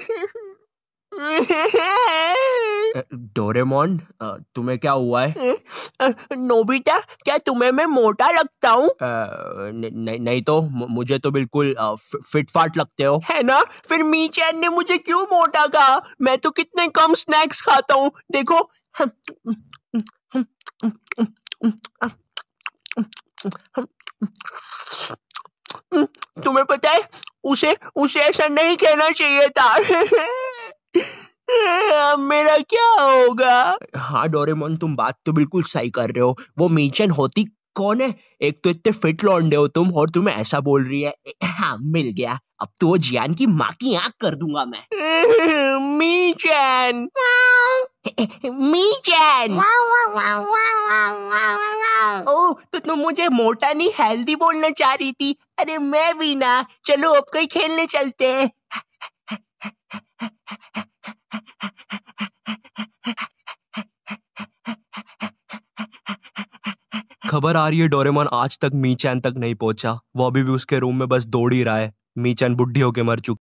Doraemon तुम्हें क्या हुआ है नोबिता क्या तुम्हें मैं मोटा लगता हूँ नहीं तो मुझे तो बिल्कुल फिट फाट लगते हो है ना फिर मी चैन ने मुझे क्यों मोटा कहा मैं तो कितने कम स्नैक्स खाता हूँ देखो तुम्हें पता है उसे उसे ऐसा नहीं कहना चाहिए था अब मेरा क्या होगा हाँ डोरेमोन तुम बात तो बिल्कुल सही कर रहे हो वो मीचन होती कौन है एक तो इतने फिट लौंडे हो तुम और तुम्हें ऐसा बोल रही है हाँ मिल गया अब तो वो जियान की माँ की आंख कर दूंगा मैं मी चैन मी चैन वाँ वाँ वाँ वाँ। तुम तो मुझे मोटा नहीं हेल्दी बोलना चाह रही थी अरे मैं भी ना चलो अब कहीं खेलने चलते हैं खबर आ रही है डोरेमोन आज तक मीचैन तक नहीं पहुंचा वो अभी भी उसके रूम में बस दौड़ ही रहा है मीचैन बुढ़ी होके मर चुकी